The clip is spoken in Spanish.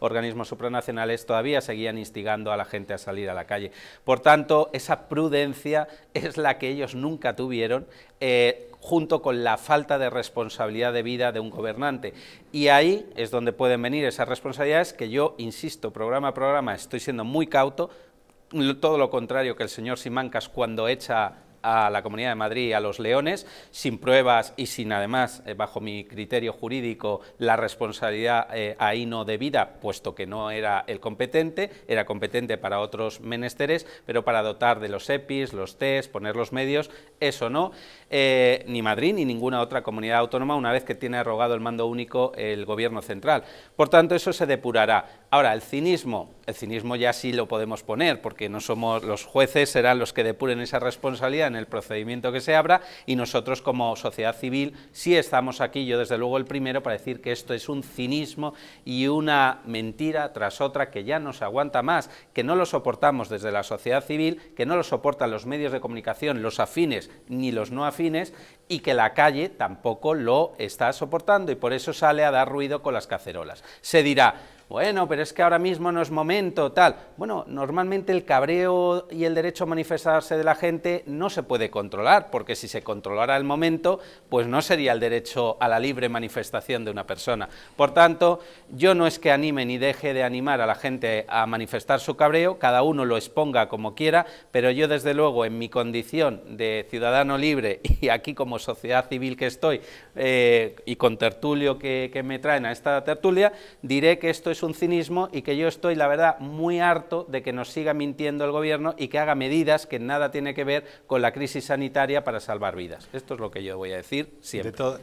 organismos supranacionales todavía seguían instigando a la gente a salir a la calle. Por tanto, esa prudencia es la que ellos nunca tuvieron. Eh, junto con la falta de responsabilidad de vida de un gobernante. Y ahí es donde pueden venir esas responsabilidades que yo, insisto, programa a programa, estoy siendo muy cauto, todo lo contrario que el señor Simancas cuando echa a la Comunidad de Madrid y a los Leones, sin pruebas y sin además, eh, bajo mi criterio jurídico, la responsabilidad eh, ahí no debida, puesto que no era el competente, era competente para otros menesteres, pero para dotar de los EPIs, los TES, poner los medios, eso no, eh, ni Madrid ni ninguna otra comunidad autónoma, una vez que tiene arrogado el mando único el gobierno central. Por tanto, eso se depurará. Ahora, el cinismo, el cinismo ya sí lo podemos poner, porque no somos los jueces, serán los que depuren esa responsabilidad el procedimiento que se abra y nosotros como sociedad civil sí estamos aquí, yo desde luego el primero, para decir que esto es un cinismo y una mentira tras otra que ya no se aguanta más, que no lo soportamos desde la sociedad civil, que no lo soportan los medios de comunicación, los afines ni los no afines, y que la calle tampoco lo está soportando y por eso sale a dar ruido con las cacerolas. Se dirá, bueno, pero es que ahora mismo no es momento, tal. Bueno, normalmente el cabreo y el derecho a manifestarse de la gente no se puede controlar, porque si se controlara el momento, pues no sería el derecho a la libre manifestación de una persona. Por tanto, yo no es que anime ni deje de animar a la gente a manifestar su cabreo, cada uno lo exponga como quiera, pero yo desde luego en mi condición de ciudadano libre y aquí como sociedad civil que estoy eh, y con tertulio que, que me traen a esta tertulia, diré que esto es es un cinismo y que yo estoy, la verdad, muy harto de que nos siga mintiendo el gobierno y que haga medidas que nada tiene que ver con la crisis sanitaria para salvar vidas. Esto es lo que yo voy a decir siempre.